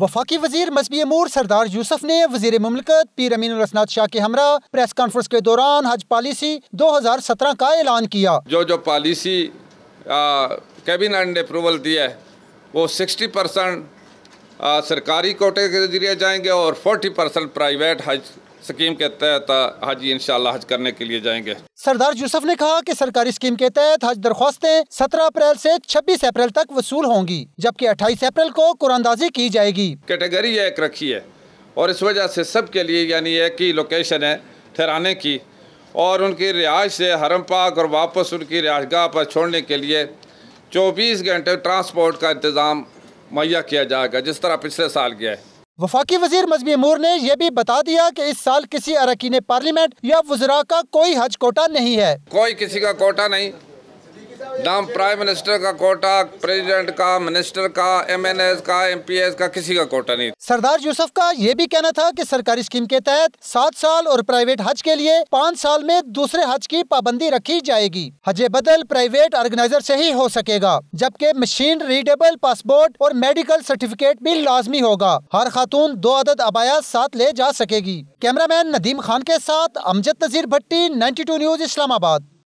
وفاقی وزیر مذہبی امور سردار یوسف نے وزیر مملکت پیر امین الرسنات شاہ کے ہمراہ پریس کانفرنس کے دوران حج پالیسی دو ہزار سترہ کا اعلان کیا جو جو پالیسی کیبنٹ نے اپروول دیا ہے وہ سکسٹی پرسنٹ سرکاری کوٹے کے ذریعے جائیں گے اور فورٹی پرسنٹ پرائیویٹ حج سکیم کے تحت حج انشاءاللہ حج کرنے کے لیے جائیں گے سردار یوسف نے کہا کہ سرکاری سکیم کے تحت حج درخواستیں سترہ اپریل سے چھبیس اپریل تک وصول ہوں گی جبکہ اٹھائیس اپریل کو قراندازی کی جائے گی کیٹیگری ایک رکھی ہے اور اس وجہ سے سب کے لیے یعنی ایک ہی لوکیشن ہے ٹھہرانے کی اور ان کی رہائش سے حرم پاک اور واپس ان کی رہائش گاہ پر چھوڑنے کے لیے چوبیس گھنٹے ٹرانسپورٹ کا انتظام مہیا کیا جائے گا جس طرح پچھلے سال کیا ہے وفاقی وزیر مذہبی امور نے یہ بھی بتا دیا کہ اس سال کسی اراکین پارلیمنٹ یا وزراء کا کوئی حج کوٹا نہیں ہے کوئی کسی کا کوٹا نہیں نام منسٹر کا کوٹا پریزیڈنٹ کا منسٹر کا ایم ایم این کا کا کا پی کسی کوٹا نہیں سردار یوسف کا یہ بھی کہنا تھا کہ سرکاری اسکیم کے تحت سات سال اور پرائیویٹ حج کے لیے پانچ سال میں دوسرے حج کی پابندی رکھی جائے گی حج بدل پرائیویٹ آرگنائزر سے ہی ہو سکے گا جبکہ مشین ریڈیبل پاسپورٹ اور میڈیکل سرٹیفکیٹ بھی لازمی ہوگا ہر خاتون دو عدد ابایا ساتھ لے جا سکے گی کیمرہ مین ندیم خان کے ساتھ Amjad Nazir Bhatti ninety two news اسلام آباد